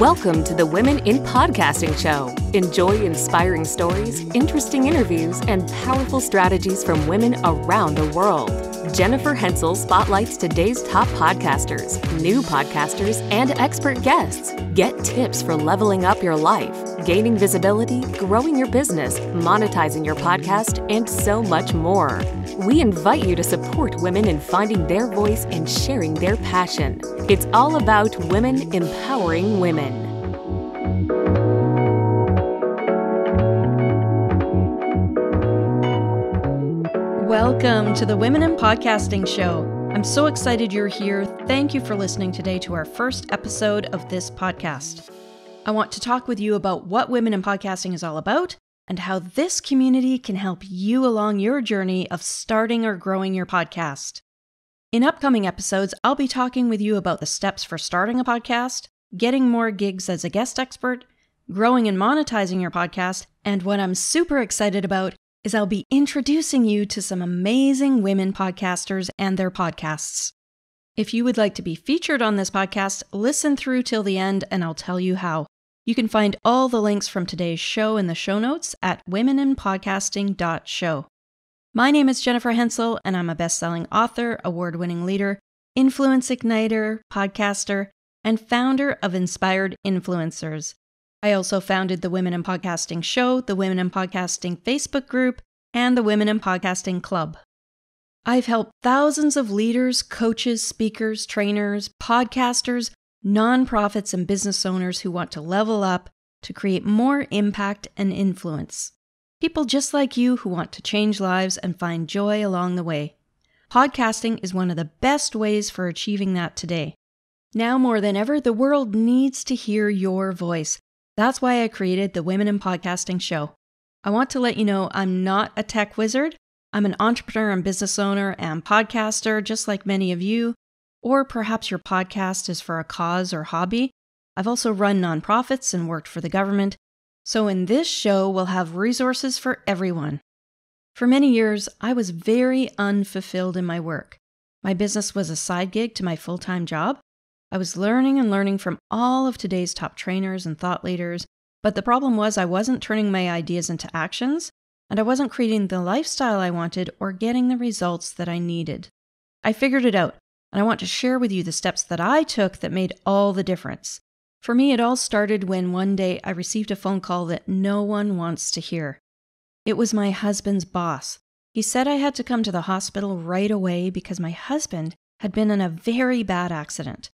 Welcome to the Women in Podcasting Show. Enjoy inspiring stories, interesting interviews, and powerful strategies from women around the world. Jennifer Hensel spotlights today's top podcasters, new podcasters, and expert guests. Get tips for leveling up your life, gaining visibility, growing your business, monetizing your podcast, and so much more. We invite you to support women in finding their voice and sharing their passion. It's all about women empowering women. Welcome to the Women in Podcasting Show. I'm so excited you're here. Thank you for listening today to our first episode of this podcast. I want to talk with you about what Women in Podcasting is all about and how this community can help you along your journey of starting or growing your podcast. In upcoming episodes, I'll be talking with you about the steps for starting a podcast, getting more gigs as a guest expert, growing and monetizing your podcast, and what I'm super excited about is I'll be introducing you to some amazing women podcasters and their podcasts. If you would like to be featured on this podcast, listen through till the end and I'll tell you how. You can find all the links from today's show in the show notes at womeninpodcasting.show. My name is Jennifer Hensel, and I'm a best selling author, award winning leader, influence igniter, podcaster, and founder of Inspired Influencers, I also founded the Women in Podcasting Show, the Women in Podcasting Facebook group, and the Women in Podcasting Club. I've helped thousands of leaders, coaches, speakers, trainers, podcasters, nonprofits, and business owners who want to level up to create more impact and influence. People just like you who want to change lives and find joy along the way. Podcasting is one of the best ways for achieving that today. Now more than ever, the world needs to hear your voice that's why I created the Women in Podcasting show. I want to let you know I'm not a tech wizard. I'm an entrepreneur and business owner and podcaster, just like many of you. Or perhaps your podcast is for a cause or hobby. I've also run nonprofits and worked for the government. So, in this show, we'll have resources for everyone. For many years, I was very unfulfilled in my work. My business was a side gig to my full time job. I was learning and learning from all of today's top trainers and thought leaders, but the problem was I wasn't turning my ideas into actions, and I wasn't creating the lifestyle I wanted or getting the results that I needed. I figured it out, and I want to share with you the steps that I took that made all the difference. For me, it all started when one day I received a phone call that no one wants to hear. It was my husband's boss. He said I had to come to the hospital right away because my husband had been in a very bad accident.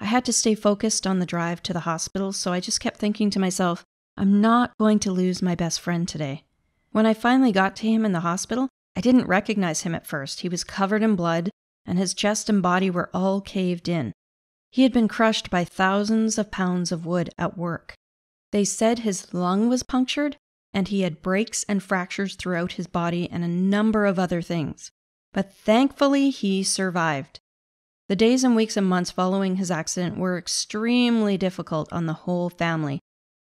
I had to stay focused on the drive to the hospital, so I just kept thinking to myself, I'm not going to lose my best friend today. When I finally got to him in the hospital, I didn't recognize him at first. He was covered in blood, and his chest and body were all caved in. He had been crushed by thousands of pounds of wood at work. They said his lung was punctured, and he had breaks and fractures throughout his body and a number of other things. But thankfully, he survived. The days and weeks and months following his accident were extremely difficult on the whole family.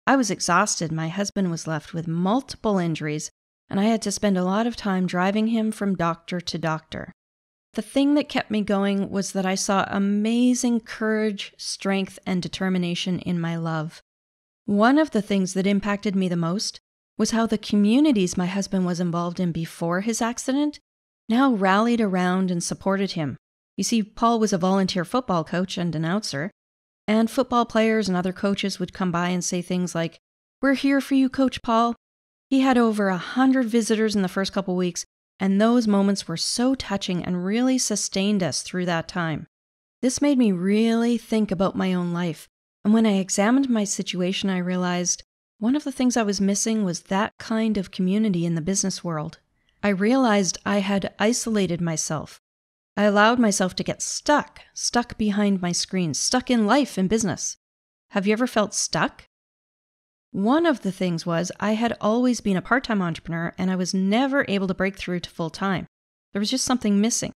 I was exhausted, my husband was left with multiple injuries, and I had to spend a lot of time driving him from doctor to doctor. The thing that kept me going was that I saw amazing courage, strength, and determination in my love. One of the things that impacted me the most was how the communities my husband was involved in before his accident now rallied around and supported him. You see, Paul was a volunteer football coach and announcer, and football players and other coaches would come by and say things like, We're here for you, Coach Paul. He had over a hundred visitors in the first couple weeks, and those moments were so touching and really sustained us through that time. This made me really think about my own life, and when I examined my situation, I realized one of the things I was missing was that kind of community in the business world. I realized I had isolated myself I allowed myself to get stuck, stuck behind my screen, stuck in life and business. Have you ever felt stuck? One of the things was I had always been a part time entrepreneur and I was never able to break through to full time. There was just something missing.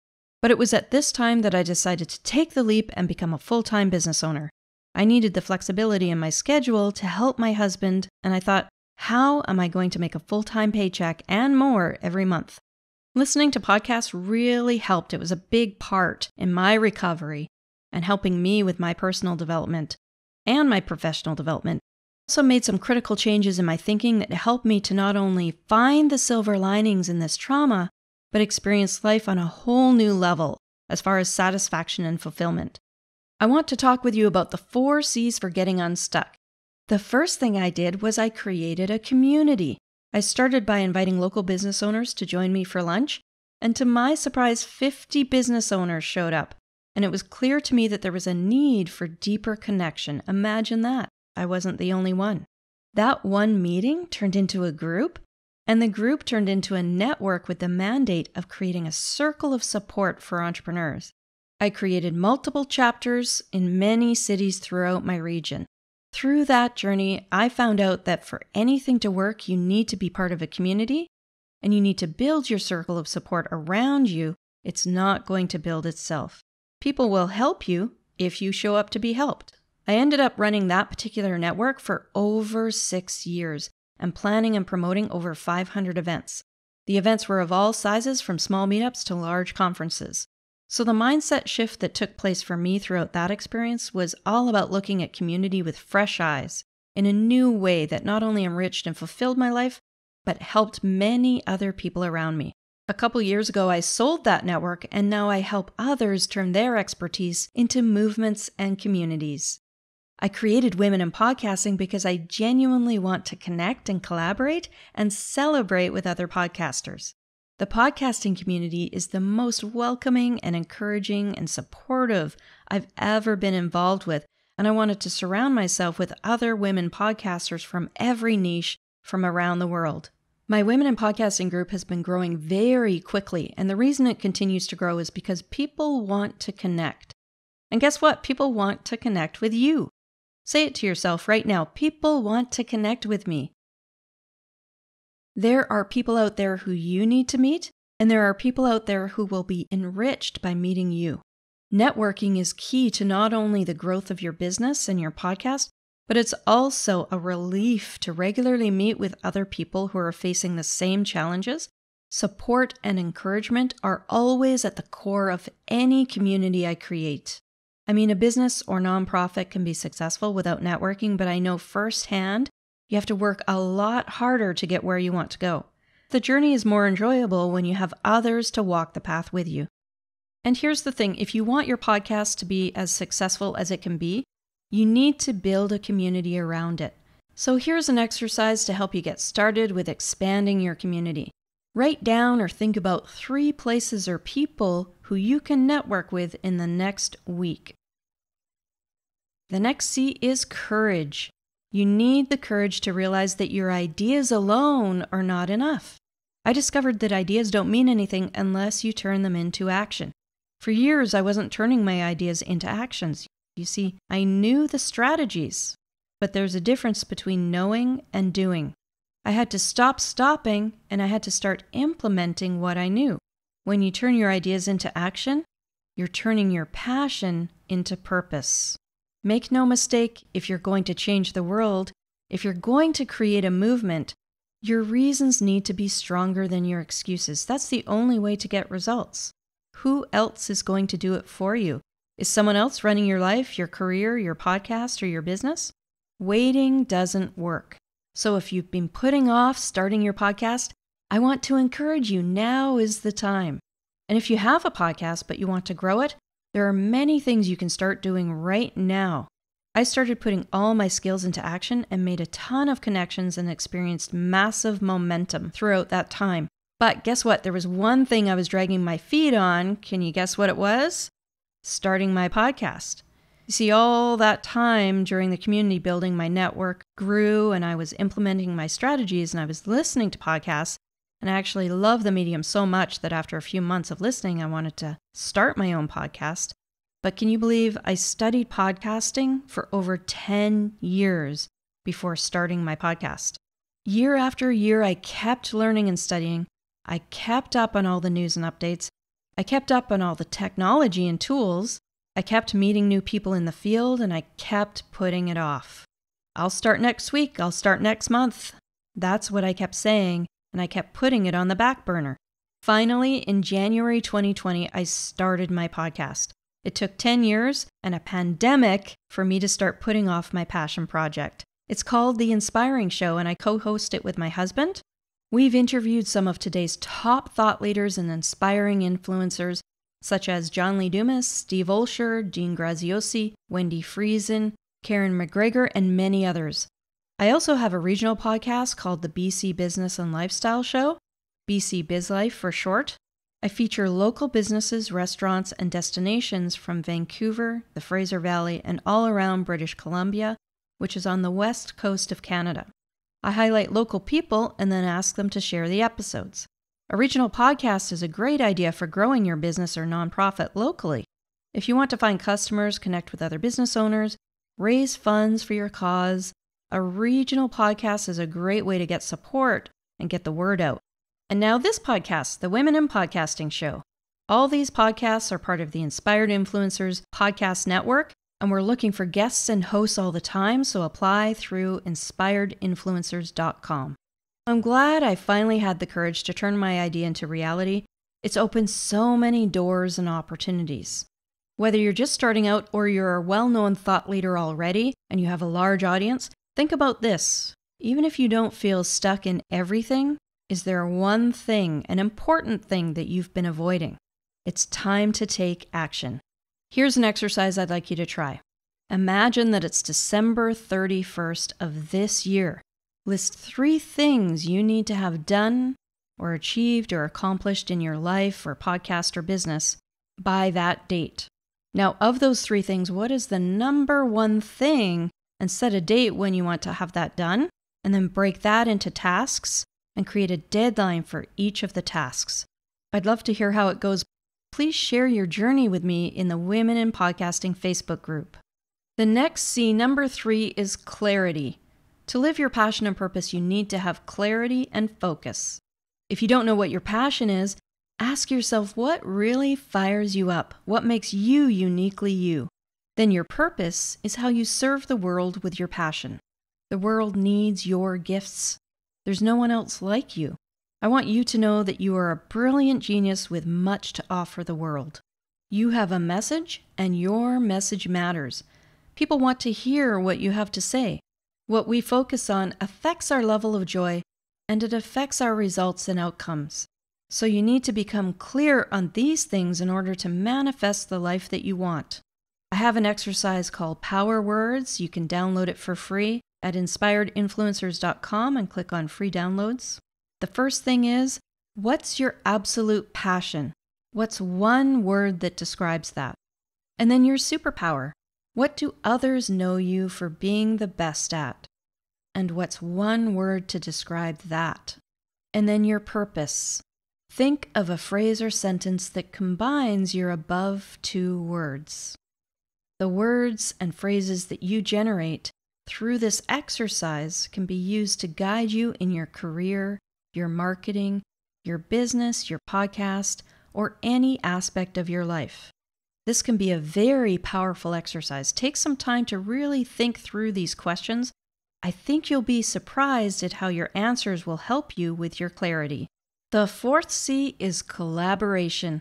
But it was at this time that I decided to take the leap and become a full time business owner. I needed the flexibility in my schedule to help my husband, and I thought, how am I going to make a full time paycheck and more every month? Listening to podcasts really helped. It was a big part in my recovery and helping me with my personal development and my professional development. Also made some critical changes in my thinking that helped me to not only find the silver linings in this trauma, but experience life on a whole new level as far as satisfaction and fulfillment. I want to talk with you about the four C's for getting unstuck. The first thing I did was I created a community. I started by inviting local business owners to join me for lunch, and to my surprise, 50 business owners showed up. And it was clear to me that there was a need for deeper connection. Imagine that. I wasn't the only one. That one meeting turned into a group, and the group turned into a network with the mandate of creating a circle of support for entrepreneurs. I created multiple chapters in many cities throughout my region. Through that journey, I found out that for anything to work, you need to be part of a community and you need to build your circle of support around you. It's not going to build itself. People will help you if you show up to be helped. I ended up running that particular network for over six years and planning and promoting over 500 events. The events were of all sizes, from small meetups to large conferences. So, the mindset shift that took place for me throughout that experience was all about looking at community with fresh eyes in a new way that not only enriched and fulfilled my life, but helped many other people around me. A couple years ago, I sold that network, and now I help others turn their expertise into movements and communities. I created Women in Podcasting because I genuinely want to connect and collaborate and celebrate with other podcasters. The podcasting community is the most welcoming and encouraging and supportive I've ever been involved with, and I wanted to surround myself with other women podcasters from every niche from around the world. My Women in Podcasting group has been growing very quickly, and the reason it continues to grow is because people want to connect. And guess what? People want to connect with you. Say it to yourself right now people want to connect with me. There are people out there who you need to meet, and there are people out there who will be enriched by meeting you. Networking is key to not only the growth of your business and your podcast, but it's also a relief to regularly meet with other people who are facing the same challenges. Support and encouragement are always at the core of any community I create. I mean, a business or nonprofit can be successful without networking, but I know firsthand you have to work a lot harder to get where you want to go. The journey is more enjoyable when you have others to walk the path with you. And here's the thing if you want your podcast to be as successful as it can be, you need to build a community around it. So here's an exercise to help you get started with expanding your community. Write down or think about three places or people who you can network with in the next week. The next C is courage. You need the courage to realize that your ideas alone are not enough. I discovered that ideas don't mean anything unless you turn them into action. For years, I wasn't turning my ideas into actions. You see, I knew the strategies, but there's a difference between knowing and doing. I had to stop stopping and I had to start implementing what I knew. When you turn your ideas into action, you're turning your passion into purpose. Make no mistake, if you're going to change the world, if you're going to create a movement, your reasons need to be stronger than your excuses. That's the only way to get results. Who else is going to do it for you? Is someone else running your life, your career, your podcast, or your business? Waiting doesn't work. So if you've been putting off starting your podcast, I want to encourage you now is the time. And if you have a podcast but you want to grow it, there are many things you can start doing right now. I started putting all my skills into action and made a ton of connections and experienced massive momentum throughout that time. But guess what? There was one thing I was dragging my feet on. Can you guess what it was? Starting my podcast. You see, all that time during the community building, my network grew and I was implementing my strategies and I was listening to podcasts. And I actually love the medium so much that after a few months of listening, I wanted to start my own podcast. But can you believe I studied podcasting for over 10 years before starting my podcast? Year after year, I kept learning and studying. I kept up on all the news and updates. I kept up on all the technology and tools. I kept meeting new people in the field and I kept putting it off. I'll start next week. I'll start next month. That's what I kept saying and I kept putting it on the back burner. Finally, in January 2020, I started my podcast. It took 10 years and a pandemic for me to start putting off my passion project. It's called The Inspiring Show, and I co host it with my husband. We've interviewed some of today's top thought leaders and inspiring influencers, such as John Lee Dumas, Steve Olsher, Dean Graziosi, Wendy Friesen, Karen McGregor, and many others. I also have a regional podcast called the BC Business and Lifestyle Show, BC Biz Life for short. I feature local businesses, restaurants, and destinations from Vancouver, the Fraser Valley, and all around British Columbia, which is on the west coast of Canada. I highlight local people and then ask them to share the episodes. A regional podcast is a great idea for growing your business or nonprofit locally. If you want to find customers, connect with other business owners, raise funds for your cause, a regional podcast is a great way to get support and get the word out. And now, this podcast, the Women in Podcasting Show. All these podcasts are part of the Inspired Influencers Podcast Network, and we're looking for guests and hosts all the time, so apply through inspiredinfluencers.com. I'm glad I finally had the courage to turn my idea into reality. It's opened so many doors and opportunities. Whether you're just starting out or you're a well known thought leader already and you have a large audience, Think about this. Even if you don't feel stuck in everything, is there one thing, an important thing that you've been avoiding? It's time to take action. Here's an exercise I'd like you to try. Imagine that it's December 31st of this year. List three things you need to have done or achieved or accomplished in your life or podcast or business by that date. Now, of those three things, what is the number one thing and set a date when you want to have that done, and then break that into tasks and create a deadline for each of the tasks. I'd love to hear how it goes. Please share your journey with me in the Women in Podcasting Facebook group. The next C, number three, is clarity. To live your passion and purpose, you need to have clarity and focus. If you don't know what your passion is, ask yourself what really fires you up, what makes you uniquely you then your purpose is how you serve the world with your passion. The world needs your gifts. There's no one else like you. I want you to know that you are a brilliant genius with much to offer the world. You have a message, and your message matters. People want to hear what you have to say. What we focus on affects our level of joy, and it affects our results and outcomes. So you need to become clear on these things in order to manifest the life that you want. I have an exercise called Power Words. You can download it for free at inspiredinfluencers.com and click on free downloads. The first thing is what's your absolute passion? What's one word that describes that? And then your superpower. What do others know you for being the best at? And what's one word to describe that? And then your purpose. Think of a phrase or sentence that combines your above two words. The words and phrases that you generate through this exercise can be used to guide you in your career, your marketing, your business, your podcast, or any aspect of your life. This can be a very powerful exercise. Take some time to really think through these questions. I think you'll be surprised at how your answers will help you with your clarity. The fourth C is collaboration.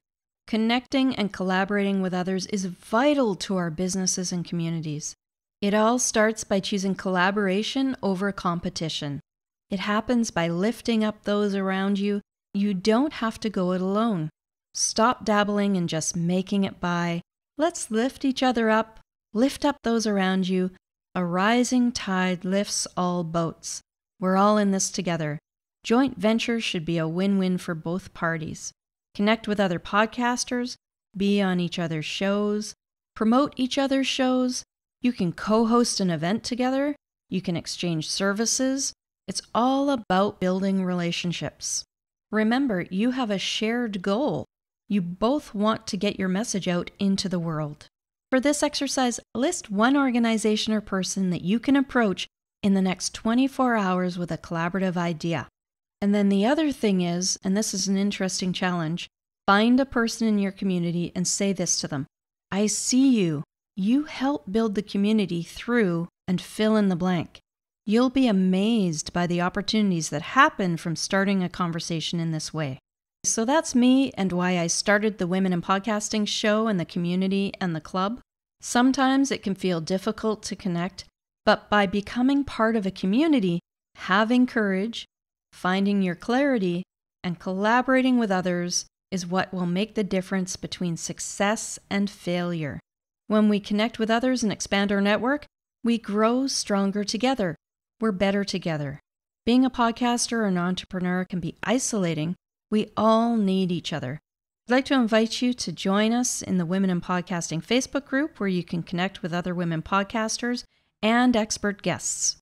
Connecting and collaborating with others is vital to our businesses and communities. It all starts by choosing collaboration over competition. It happens by lifting up those around you. You don't have to go it alone. Stop dabbling and just making it by. Let's lift each other up, lift up those around you. A rising tide lifts all boats. We're all in this together. Joint ventures should be a win win for both parties connect with other podcasters, be on each other's shows, promote each other's shows. You can co host an event together, you can exchange services. It's all about building relationships. Remember, you have a shared goal. You both want to get your message out into the world. For this exercise, list one organization or person that you can approach in the next 24 hours with a collaborative idea. And then the other thing is, and this is an interesting challenge, find a person in your community and say this to them I see you. You help build the community through and fill in the blank. You'll be amazed by the opportunities that happen from starting a conversation in this way. So that's me and why I started the Women in Podcasting show and the community and the club. Sometimes it can feel difficult to connect, but by becoming part of a community, having courage, Finding your clarity and collaborating with others is what will make the difference between success and failure. When we connect with others and expand our network, we grow stronger together. We're better together. Being a podcaster or an entrepreneur can be isolating. We all need each other. I'd like to invite you to join us in the Women in Podcasting Facebook group where you can connect with other women podcasters and expert guests.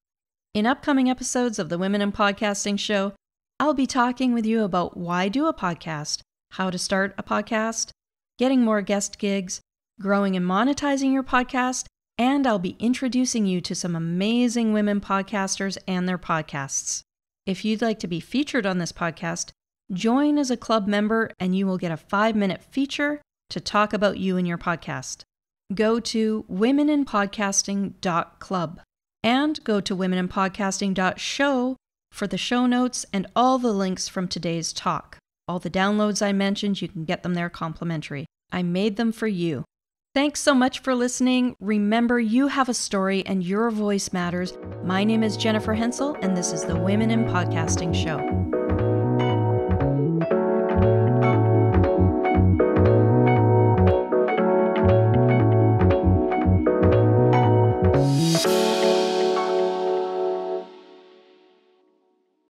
In upcoming episodes of the Women in Podcasting Show, I'll be talking with you about why do a podcast, how to start a podcast, getting more guest gigs, growing and monetizing your podcast, and I'll be introducing you to some amazing women podcasters and their podcasts. If you'd like to be featured on this podcast, join as a club member and you will get a five minute feature to talk about you and your podcast. Go to womeninpodcasting.club and go to womeninpodcasting.show for the show notes and all the links from today's talk. All the downloads I mentioned, you can get them there complimentary. I made them for you. Thanks so much for listening. Remember, you have a story and your voice matters. My name is Jennifer Hensel, and this is the Women in Podcasting Show.